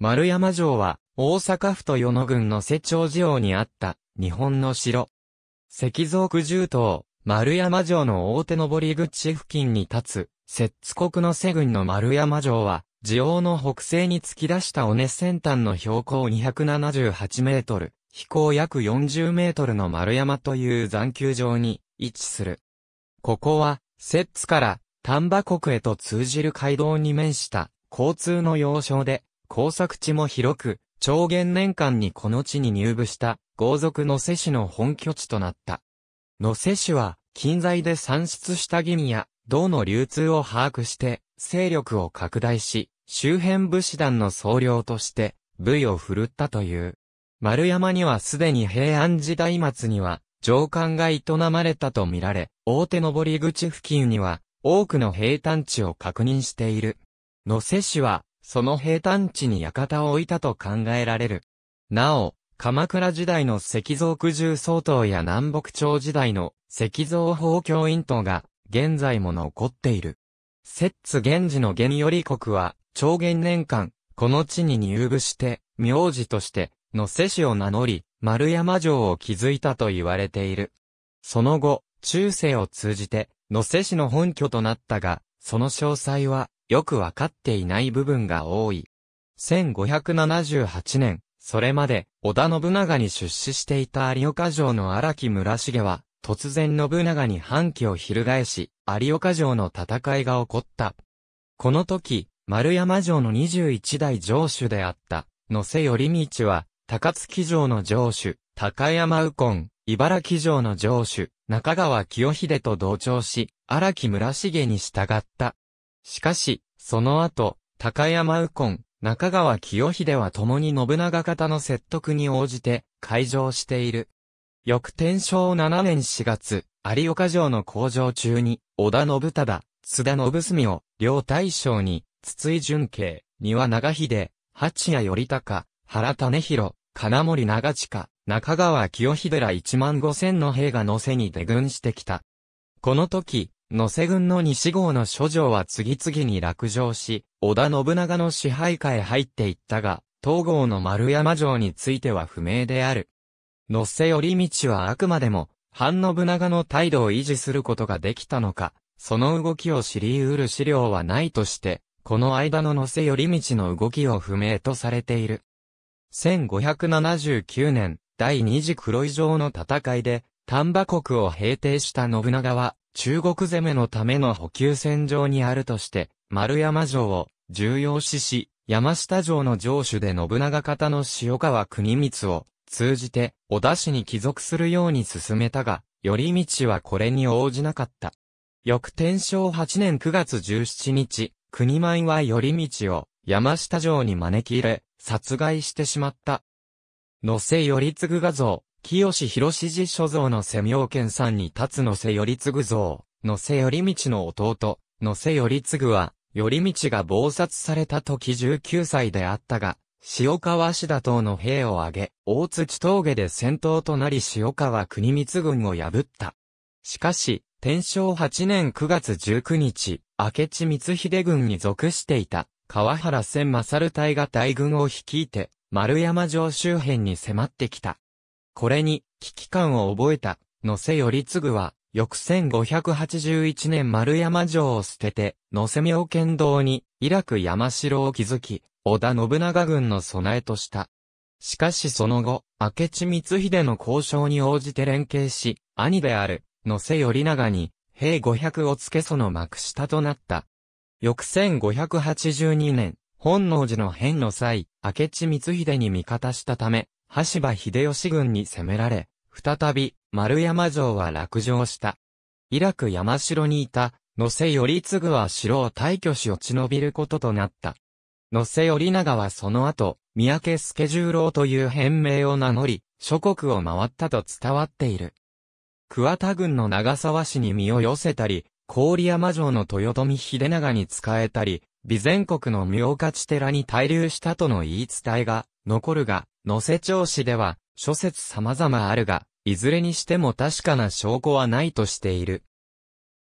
丸山城は、大阪府と与野郡の瀬長寺王にあった、日本の城。石造九十島、丸山城の大手上り口付近に立つ、摂津国の瀬郡の丸山城は、寺王の北西に突き出した尾根先端の標高278メートル、飛行約40メートルの丸山という残丘場に位置する。ここは、摂津から丹波国へと通じる街道に面した交通の要衝で、工作地も広く、長元年間にこの地に入部した豪族野瀬氏の本拠地となった。野瀬氏は、近在で産出した義務や、銅の流通を把握して、勢力を拡大し、周辺武士団の総領として、部位を振るったという。丸山にはすでに平安時代末には、上官が営まれたとみられ、大手登り口付近には、多くの平坦地を確認している。野瀬氏は、その平坦地に館を置いたと考えられる。なお、鎌倉時代の石像九十総統や南北朝時代の石像法教院等が現在も残っている。摂津源氏の源頼国は、長元年間、この地に入部して、名字として、の世子を名乗り、丸山城を築いたと言われている。その後、中世を通じて、の世子の本拠となったが、その詳細は、よくわかっていない部分が多い。1578年、それまで、織田信長に出資していた有岡城の荒木村重は、突然信長に反旗を翻し、有岡城の戦いが起こった。この時、丸山城の21代城主であった、野瀬頼道は、高槻城の城主、高山右近、茨城城の城主、中川清秀と同調し、荒木村重に従った。しかし、その後、高山右近、中川清秀は共に信長方の説得に応じて、会場している。翌天正7年4月、有岡城の工場中に、織田信忠、津田信澄を、両大将に、筒井淳慶、丹羽長秀、八谷頼高、原種広、金森長近、中川清秀ら1万5千の兵が乗せに出軍してきた。この時、野瀬軍の西郷の諸城は次々に落城し、織田信長の支配下へ入っていったが、東郷の丸山城については不明である。野瀬り道はあくまでも、反信長の態度を維持することができたのか、その動きを知り得る資料はないとして、この間の野瀬り道の動きを不明とされている。1579年、第二次黒井城の戦いで、丹波国を平定した信長は、中国攻めのための補給線上にあるとして、丸山城を重要視し、山下城の城主で信長方の塩川国光を通じて織田氏に帰属するように進めたが、頼道はこれに応じなかった。翌天正8年9月17日、国前は頼道を山下城に招き入れ、殺害してしまった。野瀬頼継画像、清志博史所蔵の瀬明賢さんに立つ野瀬頼継像、野瀬頼道の弟、野瀬頼継は、頼道が暴殺された時19歳であったが、塩川氏田等の兵を挙げ、大土峠で戦闘となり塩川国光軍を破った。しかし、天正8年9月19日、明智光秀軍に属していた、川原千正隊が大軍を率いて、丸山城周辺に迫ってきた。これに、危機感を覚えた、野瀬頼次は、翌1581年丸山城を捨てて、野瀬明剣道に、イラク山城を築き、織田信長軍の備えとした。しかしその後、明智光秀の交渉に応じて連携し、兄である、野瀬頼長に、兵500を付けその幕下となった。翌1582年、本能寺の変の際、明智光秀に味方したため、羽柴秀吉軍に攻められ、再び丸山城は落城した。イラク山城にいた野瀬頼次は城を退去し落ち延びることとなった。野瀬頼長はその後、三宅助十郎という変名を名乗り、諸国を回ったと伝わっている。桑田軍の長沢氏に身を寄せたり、郡山城の豊臣秀長に仕えたり、備前国の妙勝寺に滞留したとの言い伝えが残るが、野瀬町史では諸説様々あるが、いずれにしても確かな証拠はないとしている。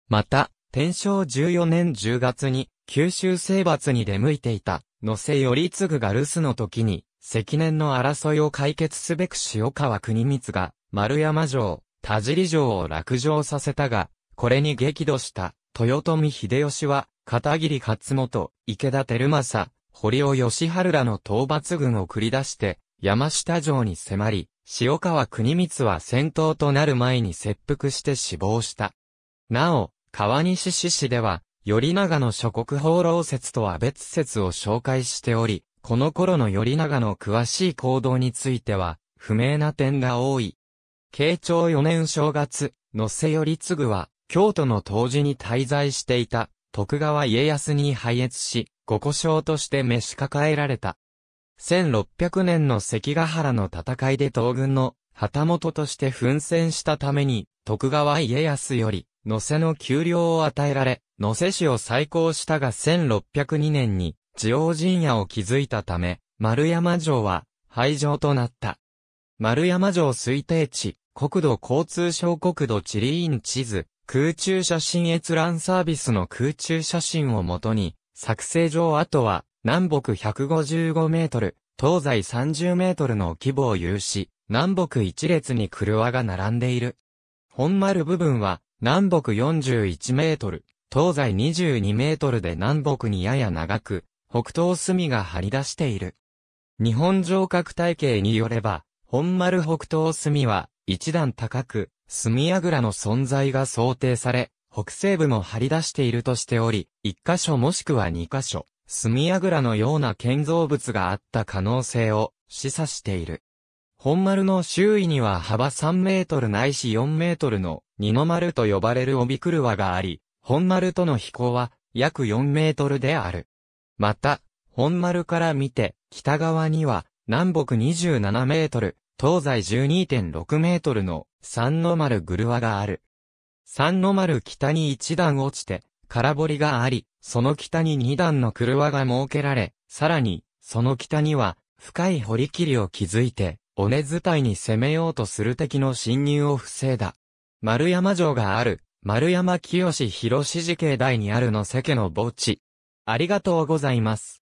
また、天正14年10月に九州征伐に出向いていた野瀬頼次が留守の時に、積年の争いを解決すべく塩川国光が丸山城、田尻城を落城させたが、これに激怒した豊臣秀吉は片桐勝本、池田照正、堀尾義春らの討伐軍を繰り出して、山下城に迫り、塩川国光は戦闘となる前に切腹して死亡した。なお、川西市市では、頼長の諸国放浪説とは別説を紹介しており、この頃の頼長の詳しい行動については、不明な点が多い。慶長4年正月、野瀬頼次は、京都の当時に滞在していた、徳川家康に敗越し、五故将として召し抱えられた。1600年の関ヶ原の戦いで東軍の旗本として奮戦したために、徳川家康より、野瀬の給料を与えられ、野瀬市を再興したが1602年に、地王陣屋を築いたため、丸山城は、廃城となった。丸山城推定地、国土交通省国土地理院地図、空中写真閲覧サービスの空中写真をもとに、作成上あとは、南北155メートル、東西30メートルの規模を有し、南北一列に車が並んでいる。本丸部分は、南北41メートル、東西22メートルで南北にやや長く、北東隅が張り出している。日本城郭体系によれば、本丸北東隅は、一段高く、スミアの存在が想定され、北西部も張り出しているとしており、一箇所もしくは二箇所、スミアのような建造物があった可能性を示唆している。本丸の周囲には幅3メートルないし4メートルの二の丸と呼ばれる帯狂があり、本丸との飛行は約4メートルである。また、本丸から見て北側には南北27メートル、東西12.6メートルの三の丸ぐるわがある。三の丸北に一段落ちて、空堀があり、その北に二段のくるわが設けられ、さらに、その北には、深い堀切を築いて、尾根伝いに攻めようとする敵の侵入を防いだ。丸山城がある、丸山清広志寺境第にあるの世家の墓地。ありがとうございます。